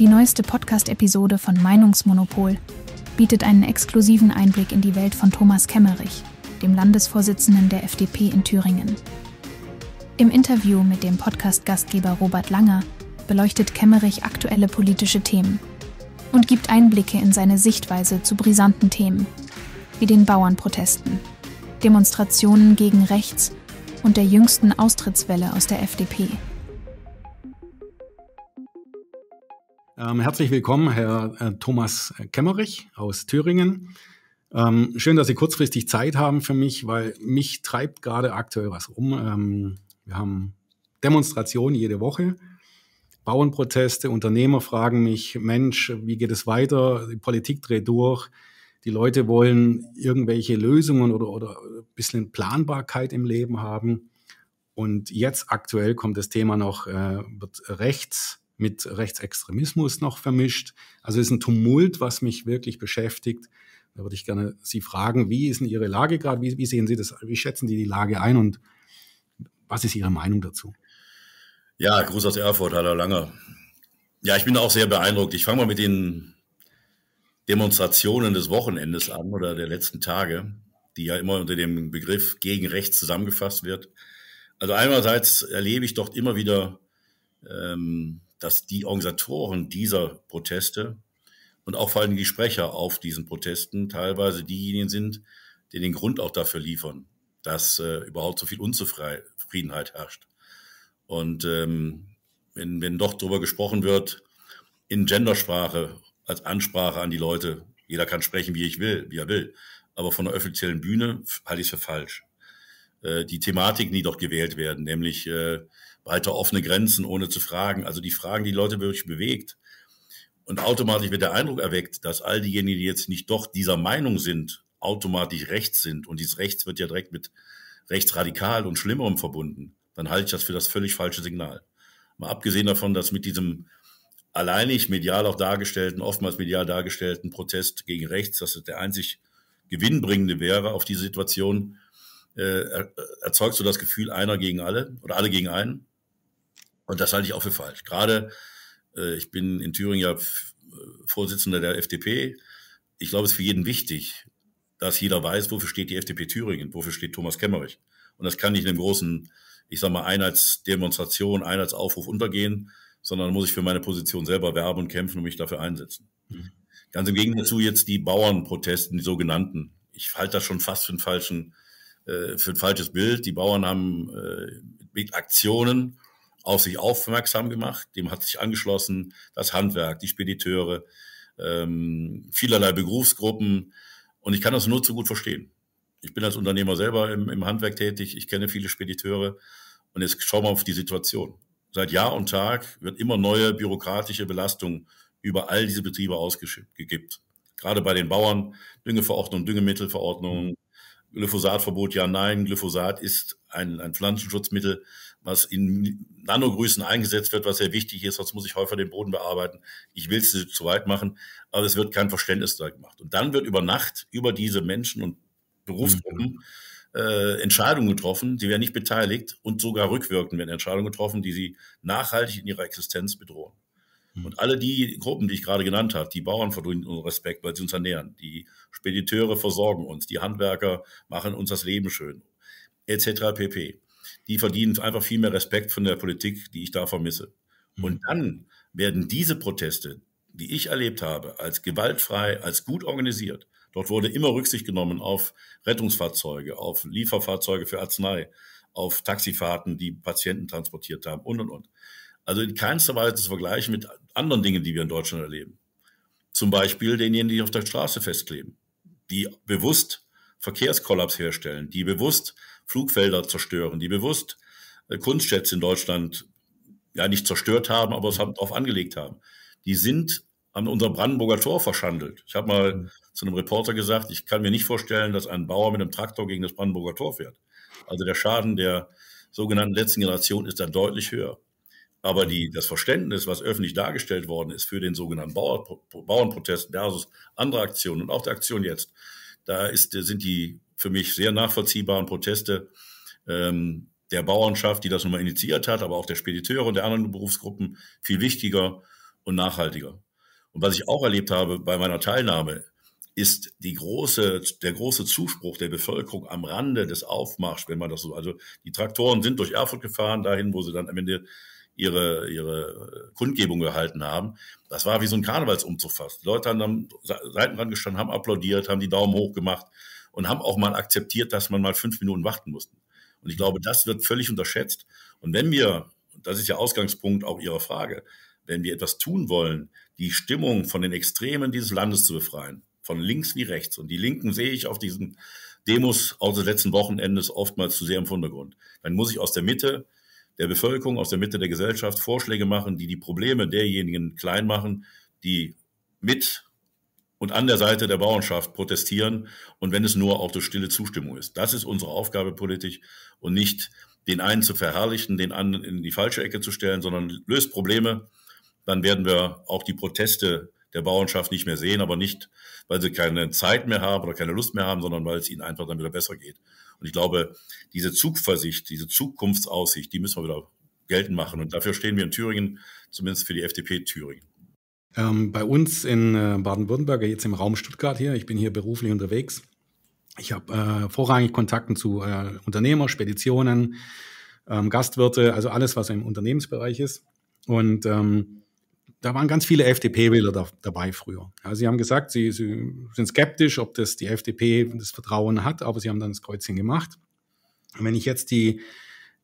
Die neueste Podcast-Episode von Meinungsmonopol bietet einen exklusiven Einblick in die Welt von Thomas Kemmerich, dem Landesvorsitzenden der FDP in Thüringen. Im Interview mit dem Podcast-Gastgeber Robert Langer beleuchtet Kemmerich aktuelle politische Themen und gibt Einblicke in seine Sichtweise zu brisanten Themen, wie den Bauernprotesten, Demonstrationen gegen rechts und der jüngsten Austrittswelle aus der FDP. Ähm, herzlich willkommen, Herr äh, Thomas Kemmerich aus Thüringen. Ähm, schön, dass Sie kurzfristig Zeit haben für mich, weil mich treibt gerade aktuell was um. Ähm, wir haben Demonstrationen jede Woche, Bauernproteste, Unternehmer fragen mich, Mensch, wie geht es weiter? Die Politik dreht durch. Die Leute wollen irgendwelche Lösungen oder, oder ein bisschen Planbarkeit im Leben haben. Und jetzt aktuell kommt das Thema noch, äh, wird rechts mit Rechtsextremismus noch vermischt. Also es ist ein Tumult, was mich wirklich beschäftigt. Da würde ich gerne Sie fragen, wie ist denn Ihre Lage gerade? Wie, wie sehen Sie das? Wie schätzen Sie die Lage ein und was ist Ihre Meinung dazu? Ja, Gruß aus Erfurt, Hallo Langer. Ja, ich bin auch sehr beeindruckt. Ich fange mal mit den Demonstrationen des Wochenendes an oder der letzten Tage, die ja immer unter dem Begriff gegen rechts zusammengefasst wird. Also einerseits erlebe ich dort immer wieder ähm, dass die Organisatoren dieser Proteste und auch vor allem die Sprecher auf diesen Protesten teilweise diejenigen sind, die den Grund auch dafür liefern, dass äh, überhaupt so viel Unzufriedenheit herrscht. Und ähm, wenn, wenn doch darüber gesprochen wird, in Gendersprache als Ansprache an die Leute, jeder kann sprechen, wie ich will, wie er will, aber von der offiziellen Bühne halte ich es für falsch. Äh, die Thematiken, die doch gewählt werden, nämlich äh, weiter offene Grenzen, ohne zu fragen. Also die Fragen, die Leute wirklich bewegt. Und automatisch wird der Eindruck erweckt, dass all diejenigen, die jetzt nicht doch dieser Meinung sind, automatisch rechts sind. Und dieses Rechts wird ja direkt mit rechtsradikal und Schlimmerem verbunden. Dann halte ich das für das völlig falsche Signal. Mal abgesehen davon, dass mit diesem alleinig medial auch dargestellten, oftmals medial dargestellten Protest gegen rechts, dass es der einzig gewinnbringende wäre auf diese Situation, äh, äh erzeugst du das Gefühl einer gegen alle oder alle gegen einen. Und das halte ich auch für falsch. Gerade, äh, ich bin in Thüringen ja äh, Vorsitzender der FDP. Ich glaube, es ist für jeden wichtig, dass jeder weiß, wofür steht die FDP Thüringen, wofür steht Thomas Kemmerich. Und das kann nicht in einem großen, ich sage mal, Einheitsdemonstration, Einheitsaufruf untergehen, sondern muss ich für meine Position selber werben und kämpfen und mich dafür einsetzen. Mhm. Ganz im Gegenteil zu jetzt die Bauernprotesten, die sogenannten. Ich halte das schon fast für, einen falschen, äh, für ein falsches Bild. Die Bauern haben äh, mit Aktionen auf sich aufmerksam gemacht. Dem hat sich angeschlossen das Handwerk, die Spediteure, ähm, vielerlei Berufsgruppen. Und ich kann das nur zu gut verstehen. Ich bin als Unternehmer selber im, im Handwerk tätig. Ich kenne viele Spediteure. Und jetzt schauen wir auf die Situation. Seit Jahr und Tag wird immer neue bürokratische Belastung über all diese Betriebe ausgegibt. Gerade bei den Bauern, Düngeverordnung, Düngemittelverordnung, Glyphosatverbot, ja, nein. Glyphosat ist ein, ein Pflanzenschutzmittel, was in Nanogrößen eingesetzt wird, was sehr wichtig ist, sonst muss ich häufiger den Boden bearbeiten. Ich will es zu weit machen, aber es wird kein Verständnis da gemacht. Und dann wird über Nacht über diese Menschen und Berufsgruppen mhm. äh, Entscheidungen getroffen, die werden nicht beteiligt und sogar rückwirkend werden Entscheidungen getroffen, die sie nachhaltig in ihrer Existenz bedrohen. Mhm. Und alle die Gruppen, die ich gerade genannt habe, die Bauern verdienen unseren Respekt, weil sie uns ernähren, die Spediteure versorgen uns, die Handwerker machen uns das Leben schön, etc. pp die verdienen einfach viel mehr Respekt von der Politik, die ich da vermisse. Mhm. Und dann werden diese Proteste, die ich erlebt habe, als gewaltfrei, als gut organisiert, dort wurde immer Rücksicht genommen auf Rettungsfahrzeuge, auf Lieferfahrzeuge für Arznei, auf Taxifahrten, die Patienten transportiert haben und, und, und. Also in keinster Weise zu vergleichen mit anderen Dingen, die wir in Deutschland erleben. Zum Beispiel denjenigen, die auf der Straße festkleben, die bewusst Verkehrskollaps herstellen, die bewusst Flugfelder zerstören, die bewusst äh, Kunstschätze in Deutschland ja nicht zerstört haben, aber es mhm. haben, darauf angelegt haben. Die sind an unserem Brandenburger Tor verschandelt. Ich habe mal mhm. zu einem Reporter gesagt, ich kann mir nicht vorstellen, dass ein Bauer mit einem Traktor gegen das Brandenburger Tor fährt. Also der Schaden der sogenannten letzten Generation ist da deutlich höher. Aber die, das Verständnis, was öffentlich dargestellt worden ist für den sogenannten Bauer, Bauernprotest versus andere Aktionen und auch die Aktion jetzt, da ist, sind die für mich sehr nachvollziehbaren Proteste ähm, der Bauernschaft, die das nun mal initiiert hat, aber auch der Spediteure und der anderen Berufsgruppen viel wichtiger und nachhaltiger. Und was ich auch erlebt habe bei meiner Teilnahme, ist die große, der große Zuspruch der Bevölkerung am Rande des Aufmarschs, wenn man das so, also die Traktoren sind durch Erfurt gefahren, dahin, wo sie dann am Ende ihre, ihre Kundgebung gehalten haben. Das war wie so ein Karnevalsumzug fast. Die Leute haben am Seitenrand gestanden, haben applaudiert, haben die Daumen hoch gemacht und haben auch mal akzeptiert, dass man mal fünf Minuten warten musste. Und ich glaube, das wird völlig unterschätzt. Und wenn wir, das ist ja Ausgangspunkt auch Ihrer Frage, wenn wir etwas tun wollen, die Stimmung von den Extremen dieses Landes zu befreien, von links wie rechts, und die Linken sehe ich auf diesen Demos aus des letzten Wochenendes oftmals zu sehr im Vordergrund, dann muss ich aus der Mitte der Bevölkerung, aus der Mitte der Gesellschaft Vorschläge machen, die die Probleme derjenigen klein machen, die mit und an der Seite der Bauernschaft protestieren und wenn es nur auch durch stille Zustimmung ist. Das ist unsere Aufgabe politisch und nicht den einen zu verherrlichen, den anderen in die falsche Ecke zu stellen, sondern löst Probleme, dann werden wir auch die Proteste der Bauernschaft nicht mehr sehen, aber nicht, weil sie keine Zeit mehr haben oder keine Lust mehr haben, sondern weil es ihnen einfach dann wieder besser geht. Und ich glaube, diese Zugversicht, diese Zukunftsaussicht, die müssen wir wieder geltend machen. Und dafür stehen wir in Thüringen, zumindest für die FDP Thüringen. Ähm, bei uns in äh, Baden-Württemberg, jetzt im Raum Stuttgart hier, ich bin hier beruflich unterwegs. Ich habe äh, vorrangig Kontakten zu äh, Unternehmer, Speditionen, ähm, Gastwirte, also alles, was im Unternehmensbereich ist. Und ähm, da waren ganz viele FDP-Wähler da, dabei früher. Ja, sie haben gesagt, sie, sie, sind skeptisch, ob das die FDP das Vertrauen hat, aber sie haben dann das Kreuzchen gemacht. Und wenn ich jetzt die,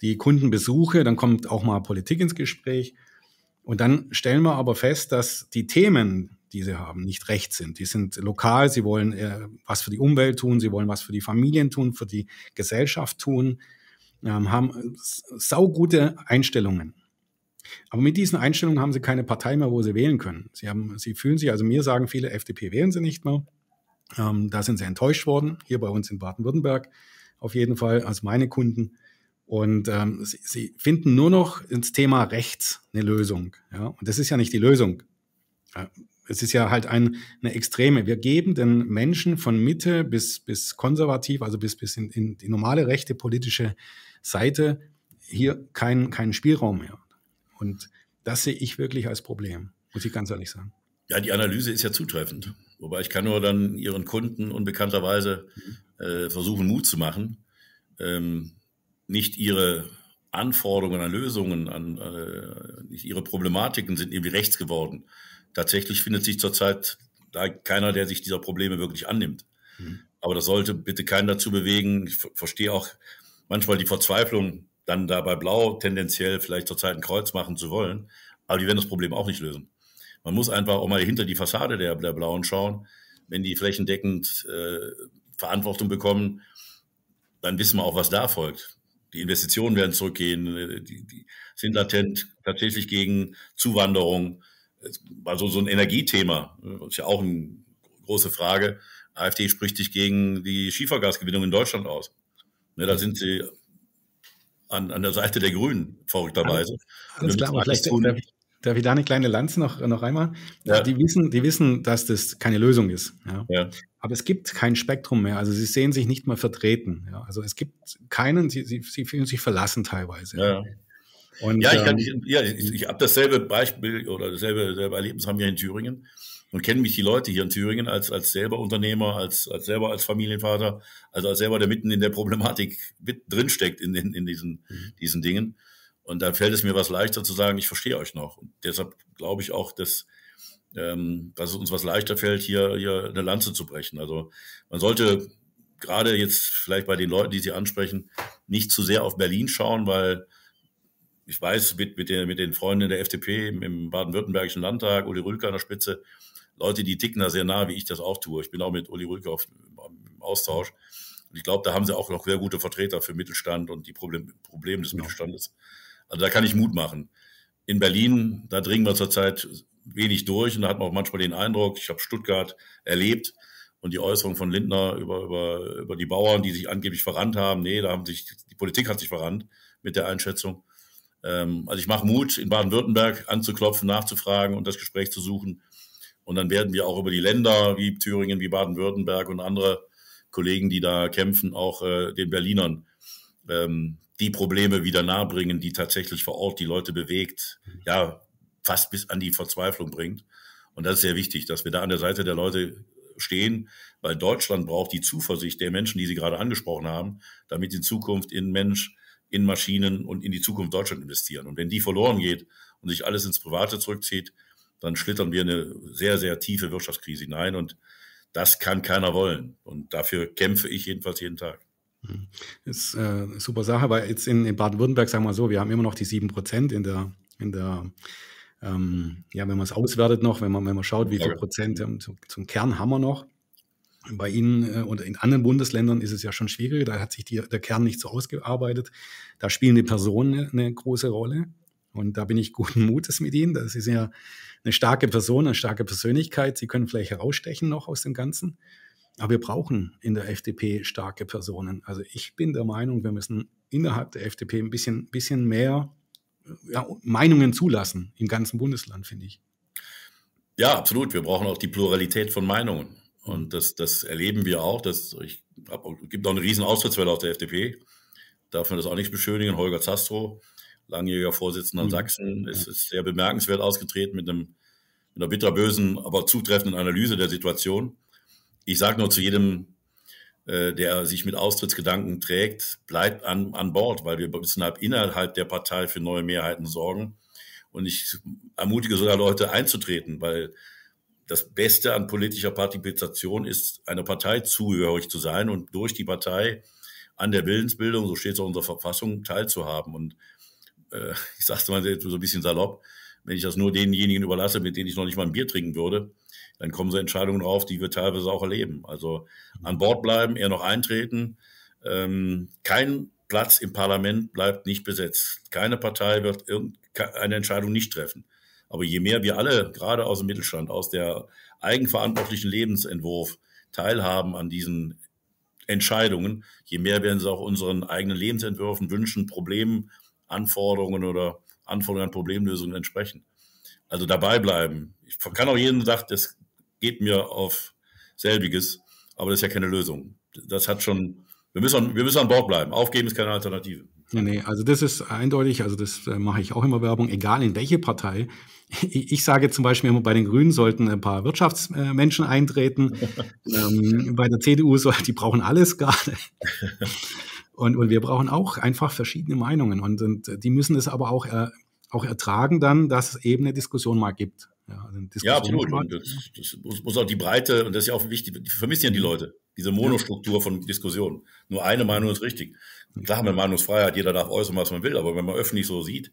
die Kunden besuche, dann kommt auch mal Politik ins Gespräch. Und dann stellen wir aber fest, dass die Themen, die sie haben, nicht recht sind. Die sind lokal, sie wollen äh, was für die Umwelt tun, sie wollen was für die Familien tun, für die Gesellschaft tun, ähm, haben äh, saugute Einstellungen. Aber mit diesen Einstellungen haben sie keine Partei mehr, wo sie wählen können. Sie, haben, sie fühlen sich, also mir sagen viele, FDP wählen sie nicht mehr. Ähm, da sind sie enttäuscht worden, hier bei uns in Baden-Württemberg auf jeden Fall, als meine Kunden. Und ähm, sie, sie, finden nur noch ins Thema Rechts eine Lösung. Ja? Und das ist ja nicht die Lösung. Äh, es ist ja halt ein, eine Extreme. Wir geben den Menschen von Mitte bis, bis konservativ, also bis, bis in, in die normale rechte politische Seite, hier keinen keinen Spielraum mehr. Und das sehe ich wirklich als Problem, muss ich ganz ehrlich sagen. Ja, die Analyse ist ja zutreffend. Wobei ich kann nur dann ihren Kunden unbekannterweise mhm. äh, versuchen, Mut zu machen. Ähm, nicht ihre Anforderungen an Lösungen, an äh, nicht ihre Problematiken sind irgendwie rechts geworden. Tatsächlich findet sich zurzeit da keiner, der sich dieser Probleme wirklich annimmt. Mhm. Aber das sollte bitte keinen dazu bewegen. Ich verstehe auch manchmal die Verzweiflung, dann da bei blau tendenziell vielleicht zurzeit ein Kreuz machen zu wollen. Aber die werden das Problem auch nicht lösen. Man muss einfach auch mal hinter die Fassade der, der Blauen schauen. Wenn die flächendeckend äh, Verantwortung bekommen, dann wissen wir auch, was da folgt die Investitionen werden zurückgehen, äh, die, die sind latent tatsächlich gegen Zuwanderung. Also so ein Energiethema ne? ist ja auch eine große Frage. AfD spricht sich gegen die Schiefergasgewinnung in Deutschland aus. Ne, da sind sie an, an der Seite der Grünen, verrückterweise. Ganz klar, aber vielleicht, tun, darf ich da eine kleine Lanze noch, noch einmal? Ja. die, wissen, die wissen, dass das keine Lösung ist. Ja? ja. Aber es gibt kein Spektrum mehr. Also sie sehen sich nicht mehr vertreten. Ja? Also es gibt keinen, sie, sie, sie fühlen sich verlassen teilweise. Ja. Und, ja, ich, ähm, ich, ja, ich, ich habe dasselbe Beispiel oder dasselbe, dasselbe Erlebnis haben wir in Thüringen und kennen mich die Leute hier in Thüringen als, als selber Unternehmer, als, als selber als Familienvater, also als selber, der mitten in der Problematik mit drinsteckt in, in, in diesen, mhm. diesen Dingen. Und dann fällt es mir was leichter zu sagen, ich verstehe euch noch. Und deshalb glaube ich auch, dass, ähm, dass es uns was leichter fällt, hier, hier eine Lanze zu brechen. Also man sollte gerade jetzt vielleicht bei den Leuten, die Sie ansprechen, nicht zu sehr auf Berlin schauen, weil ich weiß, mit, mit, den, mit den Freunden der FDP im, im baden-württembergischen Landtag, Uli Rülke an der Spitze, Leute, die ticken da sehr nah, wie ich das auch tue. Ich bin auch mit Uli Rülke auf, im Austausch. Und ich glaube, da haben sie auch noch sehr gute Vertreter für Mittelstand und die Problem, Probleme des ja. Genau. Mittelstandes. Also da kann ich Mut machen. In Berlin, da dringen wir zurzeit wenig durch und da hat man auch manchmal den Eindruck, ich habe Stuttgart erlebt und die Äußerung von Lindner über, über, über die Bauern, die sich angeblich verrannt haben, nee, da haben sich, die Politik hat sich verrannt mit der Einschätzung. Ähm, also ich mache Mut, in Baden-Württemberg anzuklopfen, nachzufragen und das Gespräch zu suchen. Und dann werden wir auch über die Länder wie Thüringen, wie Baden-Württemberg und andere Kollegen, die da kämpfen, auch äh, den Berlinern ähm, die Probleme wieder nahebringen, die tatsächlich vor Ort die Leute bewegt, ja, fast bis an die Verzweiflung bringt. Und das ist sehr wichtig, dass wir da an der Seite der Leute stehen, weil Deutschland braucht die Zuversicht der Menschen, die Sie gerade angesprochen haben, damit in Zukunft in Mensch, in Maschinen und in die Zukunft Deutschland investieren. Und wenn die verloren geht und sich alles ins Private zurückzieht, dann schlittern wir eine sehr, sehr tiefe Wirtschaftskrise hinein. Und das kann keiner wollen. Und dafür kämpfe ich jedenfalls jeden Tag. Das mhm. ist eine äh, super Sache, weil jetzt in, Baden-Württemberg, sagen wir so, wir haben immer noch die 7% in der, in der ähm, ja, wenn man es auswertet noch, wenn man, wenn man schaut, wie viel Prozent zum, ähm, zum, Kern haben wir noch. Bei Ihnen äh, und in anderen Bundesländern ist es ja schon schwieriger, da hat sich die, der Kern nicht so ausgearbeitet. Da spielen die Personen eine, eine große Rolle. Und da bin ich guten Mutes mit Ihnen. Das ist ja eine starke Person, eine starke Persönlichkeit. Sie können vielleicht herausstechen noch aus dem Ganzen. Aber wir brauchen in der FDP starke Personen. Also ich bin der Meinung, wir müssen innerhalb der FDP ein bisschen, bisschen mehr äh, ja, Meinungen zulassen im ganzen Bundesland, finde ich. Ja, absolut. Wir brauchen auch die Pluralität von Meinungen. Und das, das erleben wir auch. Das, ich hab, gibt auch eine riesen Austrittswelle aus der FDP. Darf man das auch nicht beschönigen. Holger Zastro, langjähriger Vorsitzender mhm. Sachsen, ist, ist sehr bemerkenswert ausgetreten mit einem mit einer bitterbösen, aber zutreffenden Analyse der Situation ich sage nur zu jedem, äh, der sich mit Austrittsgedanken trägt, bleibt an, an Bord, weil wir müssen halt innerhalb der Partei für neue Mehrheiten sorgen. Und ich ermutige sogar Leute einzutreten, weil das Beste an politischer Partizipation ist, einer Partei zugehörig zu sein und durch die Partei an der Willensbildung, so steht es auch in unserer Verfassung, teilzuhaben. Und äh, ich sage es mal so ein bisschen salopp, wenn ich das nur denjenigen überlasse, mit denen ich noch nicht mal ein Bier trinken würde, dann kommen so Entscheidungen drauf, die wir teilweise auch erleben. Also an Bord bleiben, eher noch eintreten. Ähm, kein Platz im Parlament bleibt nicht besetzt. Keine Partei wird eine Entscheidung nicht treffen. Aber je mehr wir alle, gerade aus dem Mittelstand, aus der eigenverantwortlichen Lebensentwurf teilhaben an diesen Entscheidungen, je mehr werden sie auch unseren eigenen Lebensentwürfen, Wünschen, Problemen, Anforderungen oder Anforderungen an Problemlösungen entsprechen. Also dabei bleiben. Ich kann auch jeden sagen, das geht mir auf selbiges, aber das ist ja keine Lösung. Das hat schon, wir müssen, an, wir müssen an Bord bleiben. Aufgeben ist keine Alternative. Nee, nee, also das ist eindeutig, also das äh, mache ich auch immer Werbung, egal in welche Partei. Ich, sage zum Beispiel immer, bei den Grünen sollten ein paar Wirtschaftsmenschen eintreten. ähm, bei der CDU soll, die brauchen alles gerade. und, und wir brauchen auch einfach verschiedene Meinungen. Und, und die müssen es aber auch, äh, auch ertragen dann, dass es eben eine Diskussion mal gibt. Ja, also ja absolut. Das, das, muss, auch die Breite, und das ist ja auch wichtig, die vermissen ja die mhm. Leute, diese Monostruktur von Diskussionen. Nur eine Meinung ist richtig. Mhm. Klar haben wir Meinungsfreiheit, jeder darf äußern, was man will, aber wenn man öffentlich so sieht,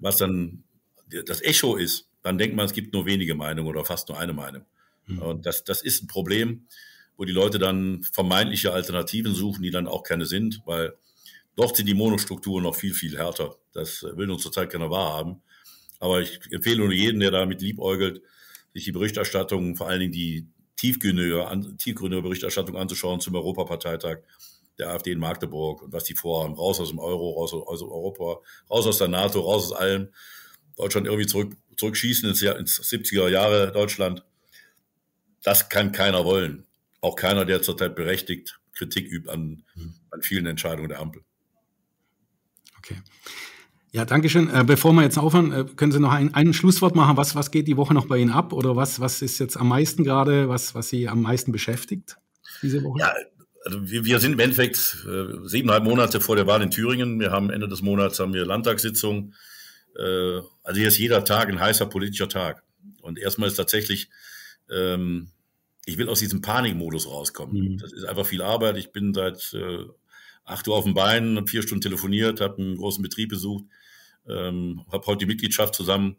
was dann das Echo ist, dann denkt man, es gibt nur wenige Meinungen oder fast nur eine Meinung. Mhm. Und das, das ist ein Problem, wo die Leute dann vermeintliche Alternativen suchen, die dann auch keine sind, weil dort sind die Monostrukturen noch viel, viel härter. Das will uns zurzeit keiner wahrhaben. Aber ich empfehle nur jeden, der damit liebäugelt, sich die Berichterstattung, vor allen Dingen die tiefgründige, an, tiefgründige Berichterstattung anzuschauen zum Europaparteitag der AfD in Magdeburg und was die vorhaben. Raus aus dem Euro, raus aus Europa, raus aus der NATO, raus aus allem. Deutschland irgendwie zurück, zurückschießen ins, ins 70er Jahre Deutschland. Das kann keiner wollen. Auch keiner, der zurzeit berechtigt Kritik übt an, mhm. an vielen Entscheidungen der Ampel. Okay. Ja, danke schön. Äh, bevor wir jetzt aufhören, äh, können Sie noch ein, ein Schlusswort machen. Was, was geht die Woche noch bei Ihnen ab oder was, was ist jetzt am meisten gerade, was, was Sie am meisten beschäftigt diese Woche? Ja, also wir, sind im Endeffekt äh, siebeneinhalb Monate vor der Wahl in Thüringen. Wir haben Ende des Monats haben wir Landtagssitzung. Äh, also hier ist jeder Tag ein heißer politischer Tag. Und erstmal ist tatsächlich, ähm, ich will aus diesem Panikmodus rauskommen. Mhm. Das ist einfach viel Arbeit. Ich bin seit äh, acht Uhr auf dem Bein, vier Stunden telefoniert, habe einen großen Betrieb besucht, ähm, habe heute die Mitgliedschaft zusammen.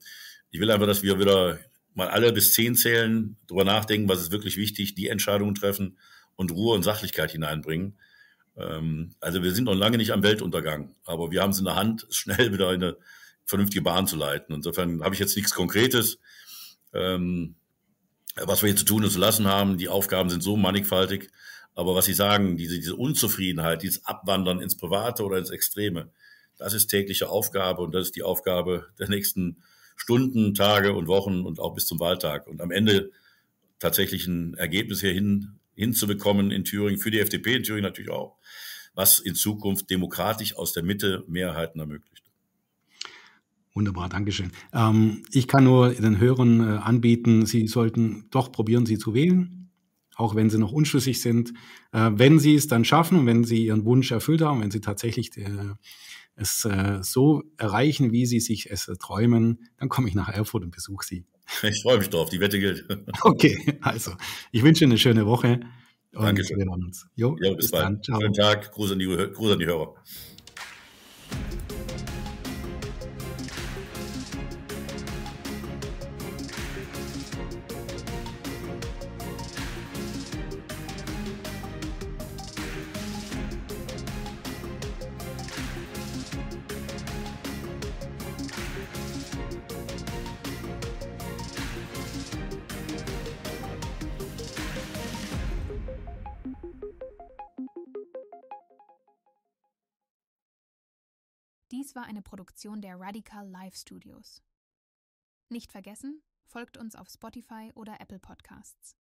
Ich will einfach, dass wir wieder mal alle bis zehn zählen, drüber nachdenken, was ist wirklich wichtig, die Entscheidungen treffen und Ruhe und Sachlichkeit hineinbringen. Ähm, also wir sind noch lange nicht am Weltuntergang, aber wir haben es in der Hand, schnell wieder eine vernünftige Bahn zu leiten. Insofern habe ich jetzt nichts Konkretes. Ähm, was wir hier zu tun und zu lassen haben. Die Aufgaben sind so mannigfaltig. Aber was Sie sagen, diese, diese Unzufriedenheit, dieses Abwandern ins Private oder ins Extreme, das ist tägliche Aufgabe und das ist die Aufgabe der nächsten Stunden, Tage und Wochen und auch bis zum Wahltag. Und am Ende tatsächlich ein Ergebnis hier hin, hinzubekommen in Thüringen, für die FDP in Thüringen natürlich auch, was in Zukunft demokratisch aus der Mitte Mehrheiten ermöglicht. Wunderbar, Dankeschön. Ähm, ich kann nur den Hörern äh, anbieten, sie sollten doch probieren, sie zu wählen, auch wenn sie noch unschlüssig sind. Äh, wenn sie es dann schaffen wenn sie ihren Wunsch erfüllt haben, wenn sie tatsächlich äh, es äh, so erreichen, wie sie sich es äh, träumen, dann komme ich nach Erfurt und besuche sie. Ich freue mich drauf, die Wette gilt. okay, also ich wünsche Ihnen eine schöne Woche. Und Dankeschön. Wir hören uns. Jo, jo bis, bis, bald. Dann, Schönen Tag, Gruß an die, Gruß an die Hörer. Dies war eine Produktion der Radical Live Studios. Nicht vergessen, folgt uns auf Spotify oder Apple Podcasts.